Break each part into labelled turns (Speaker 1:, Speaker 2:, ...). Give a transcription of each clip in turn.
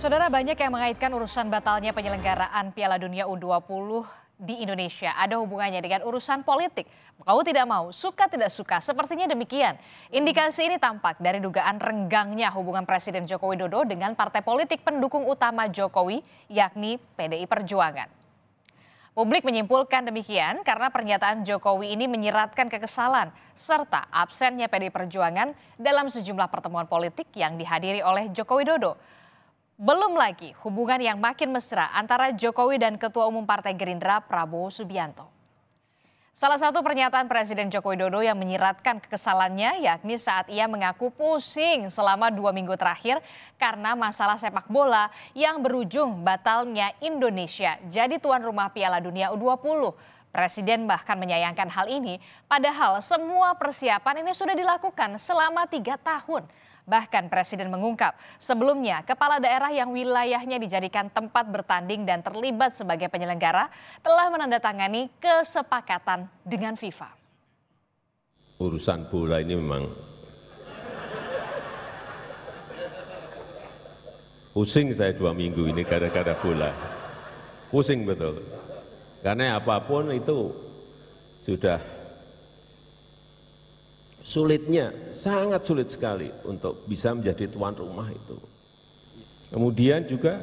Speaker 1: Saudara banyak yang mengaitkan urusan batalnya penyelenggaraan Piala Dunia U20 di Indonesia. Ada hubungannya dengan urusan politik. Mau tidak mau, suka tidak suka, sepertinya demikian. Indikasi ini tampak dari dugaan renggangnya hubungan Presiden Joko Widodo dengan partai politik pendukung utama Jokowi, yakni PDI Perjuangan. Publik menyimpulkan demikian karena pernyataan Jokowi ini menyiratkan kekesalan serta absennya PDI Perjuangan dalam sejumlah pertemuan politik yang dihadiri oleh Joko Widodo. Belum lagi hubungan yang makin mesra antara Jokowi dan Ketua Umum Partai Gerindra Prabowo Subianto. Salah satu pernyataan Presiden Joko Widodo yang menyiratkan kekesalannya yakni saat ia mengaku pusing selama dua minggu terakhir karena masalah sepak bola yang berujung batalnya Indonesia jadi tuan rumah Piala Dunia U20. Presiden bahkan menyayangkan hal ini padahal semua persiapan ini sudah dilakukan selama tiga tahun. Bahkan Presiden mengungkap, sebelumnya kepala daerah yang wilayahnya dijadikan tempat bertanding dan terlibat sebagai penyelenggara telah menandatangani kesepakatan dengan FIFA.
Speaker 2: Urusan bola ini memang pusing saya dua minggu ini gara-gara bola. Pusing betul. Karena apapun itu sudah sulitnya, sangat sulit sekali untuk bisa menjadi tuan rumah itu. Kemudian juga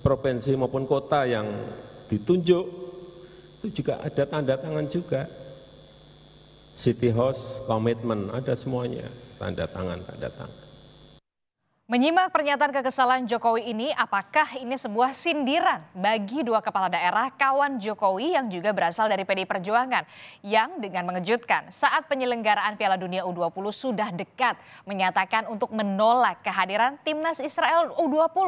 Speaker 2: provinsi maupun kota yang ditunjuk itu juga ada tanda tangan juga. City House komitmen ada semuanya, tanda tangan, tanda tangan.
Speaker 1: Menyimak pernyataan kekesalan Jokowi ini, apakah ini sebuah sindiran bagi dua kepala daerah kawan Jokowi yang juga berasal dari PDI Perjuangan yang dengan mengejutkan saat penyelenggaraan Piala Dunia U20 sudah dekat menyatakan untuk menolak kehadiran timnas Israel U20.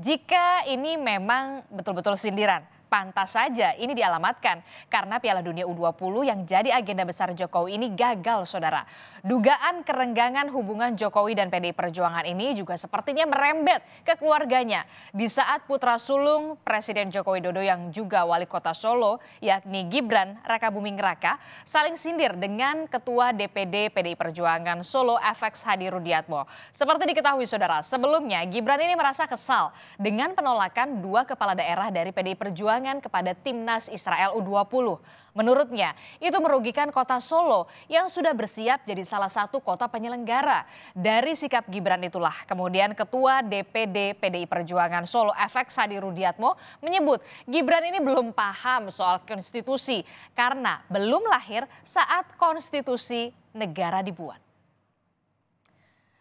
Speaker 1: Jika ini memang betul-betul sindiran, pantas saja ini dialamatkan karena Piala Dunia U20 yang jadi agenda besar Jokowi ini gagal saudara. Dugaan kerenggangan hubungan Jokowi dan PDI Perjuangan ini juga sepertinya merembet ke keluarganya. Di saat putra sulung Presiden Jokowi Dodo yang juga wali kota Solo yakni Gibran Rakabuming Raka saling sindir dengan Ketua DPD PDI Perjuangan Solo FX Hadi Rudiatmo. Seperti diketahui saudara, sebelumnya Gibran ini merasa kesal dengan penolakan dua kepala daerah dari PDI Perjuangan kepada timnas Israel U20. Menurutnya, itu merugikan kota Solo yang sudah bersiap jadi salah satu kota penyelenggara. Dari sikap Gibran itulah, kemudian Ketua DPD PDI Perjuangan Solo Efek Sadi Rudiatmo menyebut Gibran ini belum paham soal konstitusi karena belum lahir saat konstitusi negara dibuat.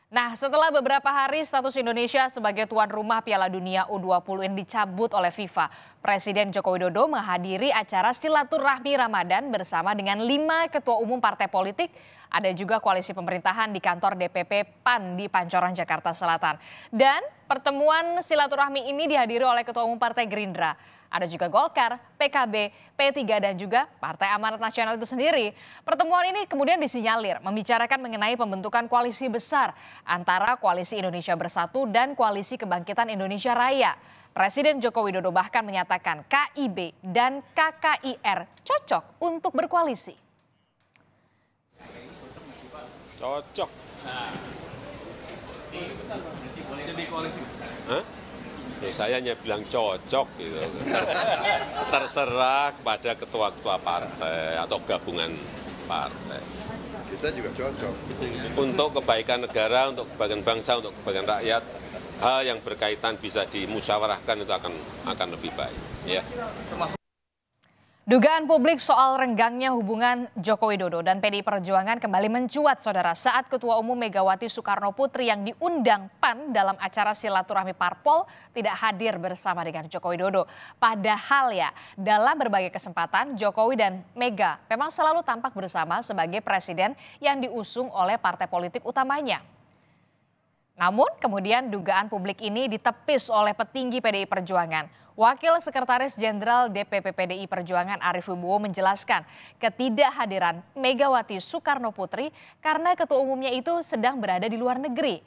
Speaker 1: Nah, setelah beberapa hari status Indonesia sebagai tuan rumah Piala Dunia U20 yang dicabut oleh FIFA, Presiden Joko Widodo menghadiri acara silaturahmi Ramadan bersama dengan lima ketua umum partai politik, ada juga koalisi pemerintahan di kantor DPP PAN di Pancoran, Jakarta Selatan. Dan pertemuan silaturahmi ini dihadiri oleh Ketua Umum Partai Gerindra, ada juga Golkar, PKB, P3 dan juga Partai Amanat Nasional itu sendiri. Pertemuan ini kemudian disinyalir membicarakan mengenai pembentukan koalisi besar antara Koalisi Indonesia Bersatu dan Koalisi Kebangkitan Indonesia Raya. Presiden Joko Widodo bahkan menyatakan KIB dan KKIR cocok untuk berkoalisi.
Speaker 2: Cocok. Nah. Jadi koalisi besar. Hah? Gitu. saya hanya bilang cocok gitu. Terserah kepada ketua-ketua partai atau gabungan partai. Kita juga cocok. Untuk kebaikan negara, untuk kebaikan bangsa, untuk kebaikan rakyat, hal yang berkaitan bisa dimusyawarahkan itu akan akan lebih baik. Ya.
Speaker 1: Dugaan publik soal renggangnya hubungan Joko Widodo dan PDI Perjuangan kembali mencuat saudara saat Ketua Umum Megawati Soekarno Putri yang diundang PAN dalam acara silaturahmi parpol tidak hadir bersama dengan Joko Widodo. Padahal ya dalam berbagai kesempatan Jokowi dan Mega memang selalu tampak bersama sebagai presiden yang diusung oleh partai politik utamanya. Namun kemudian dugaan publik ini ditepis oleh petinggi PDI Perjuangan. Wakil Sekretaris Jenderal DPP PDI Perjuangan Arief Wibowo menjelaskan ketidakhadiran Megawati Soekarno Putri karena ketua umumnya itu sedang berada di luar negeri.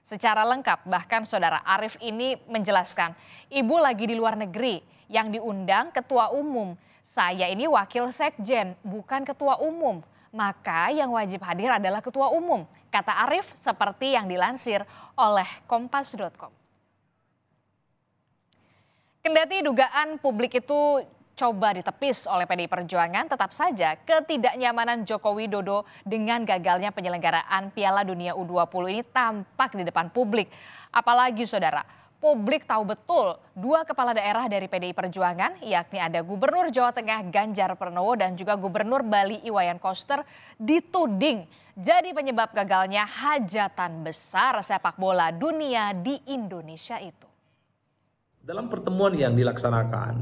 Speaker 1: Secara lengkap bahkan saudara Arief ini menjelaskan, ibu lagi di luar negeri yang diundang ketua umum. Saya ini wakil sekjen bukan ketua umum, maka yang wajib hadir adalah ketua umum kata Arif seperti yang dilansir oleh kompas.com. Kendati dugaan publik itu coba ditepis oleh PDI Perjuangan, tetap saja ketidaknyamanan Joko Widodo dengan gagalnya penyelenggaraan Piala Dunia U20 ini tampak di depan publik. Apalagi saudara, publik tahu betul dua kepala daerah dari PDI Perjuangan, yakni ada Gubernur Jawa Tengah Ganjar Pranowo dan juga Gubernur Bali Iwayan Koster dituding jadi penyebab gagalnya hajatan besar sepak bola dunia di Indonesia itu.
Speaker 2: Dalam pertemuan yang dilaksanakan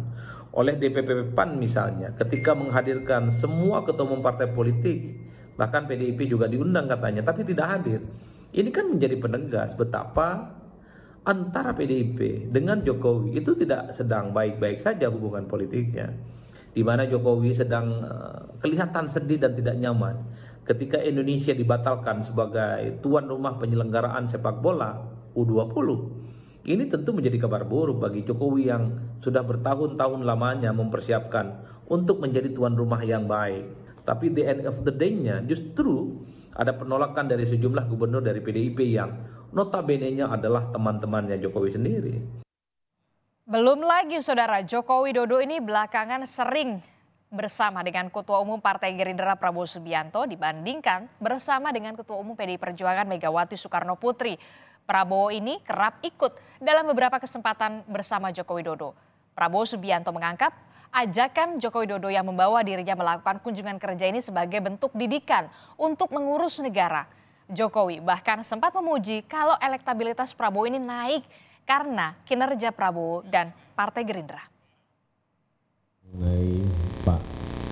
Speaker 2: oleh DPP PAN misalnya, ketika menghadirkan semua ketua umum partai politik, bahkan PDIP juga diundang katanya, tapi tidak hadir. Ini kan menjadi penegas betapa antara PDIP dengan Jokowi itu tidak sedang baik-baik saja hubungan politiknya. Di mana Jokowi sedang eh, kelihatan sedih dan tidak nyaman ketika Indonesia dibatalkan sebagai tuan rumah penyelenggaraan sepak bola U20. Ini tentu menjadi kabar buruk bagi Jokowi yang sudah bertahun-tahun lamanya mempersiapkan untuk menjadi tuan rumah yang baik. Tapi the end of the day-nya justru ada penolakan dari sejumlah gubernur dari PDIP yang notabene-nya adalah teman-temannya Jokowi
Speaker 1: sendiri. Belum lagi saudara Jokowi Dodo ini belakangan sering bersama dengan Ketua Umum Partai Gerindra Prabowo Subianto dibandingkan bersama dengan Ketua Umum PDI Perjuangan Megawati Soekarno Putri. Prabowo ini kerap ikut dalam beberapa kesempatan bersama Jokowi Dodo. Prabowo Subianto menganggap ajakan Jokowi Dodo yang membawa dirinya melakukan kunjungan kerja ini sebagai bentuk didikan untuk mengurus negara. Jokowi. Bahkan sempat memuji kalau elektabilitas Prabowo ini naik karena kinerja Prabowo dan Partai Gerindra.
Speaker 2: Mengenai Pak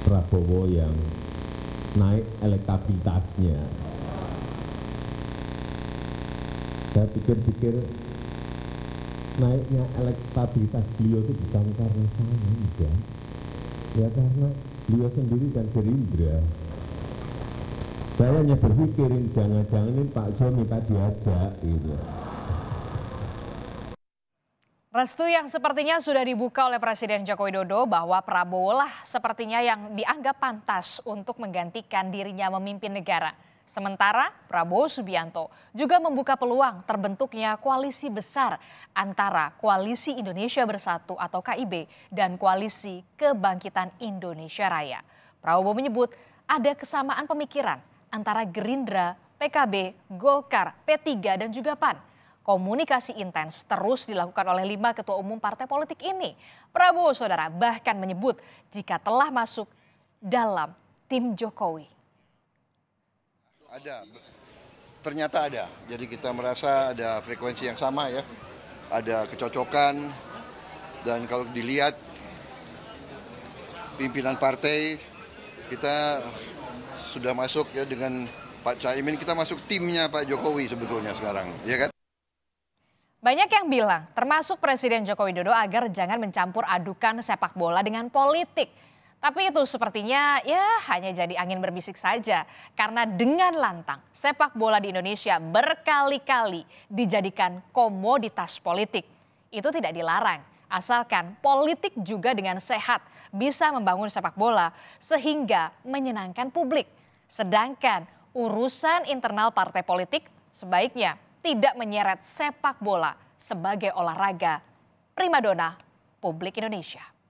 Speaker 2: Prabowo yang naik elektabilitasnya, saya pikir-pikir naiknya elektabilitas beliau itu bukan karena saya, ya, ya karena beliau sendiri dan Gerindra saya hanya berpikirin jangan-jangan ini Pak Jo minta diajak gitu.
Speaker 1: Restu yang sepertinya sudah dibuka oleh Presiden Joko Widodo bahwa Prabowo lah sepertinya yang dianggap pantas untuk menggantikan dirinya memimpin negara. Sementara Prabowo Subianto juga membuka peluang terbentuknya koalisi besar antara Koalisi Indonesia Bersatu atau KIB dan Koalisi Kebangkitan Indonesia Raya. Prabowo menyebut ada kesamaan pemikiran antara Gerindra, PKB, Golkar, P3, dan juga PAN. Komunikasi intens terus dilakukan oleh lima ketua umum partai politik ini. Prabowo Saudara bahkan menyebut jika telah masuk dalam tim Jokowi.
Speaker 2: Ada, ternyata ada. Jadi kita merasa ada frekuensi yang sama ya. Ada kecocokan dan kalau dilihat pimpinan partai kita sudah masuk ya dengan Pak Caimin kita masuk timnya Pak Jokowi sebetulnya sekarang, ya kan?
Speaker 1: Banyak yang bilang, termasuk Presiden Joko Widodo agar jangan mencampur adukan sepak bola dengan politik. Tapi itu sepertinya ya hanya jadi angin berbisik saja. Karena dengan lantang, sepak bola di Indonesia berkali-kali dijadikan komoditas politik. Itu tidak dilarang, asalkan politik juga dengan sehat bisa membangun sepak bola sehingga menyenangkan publik. Sedangkan urusan internal partai politik sebaiknya tidak menyeret sepak bola sebagai olahraga primadona publik Indonesia.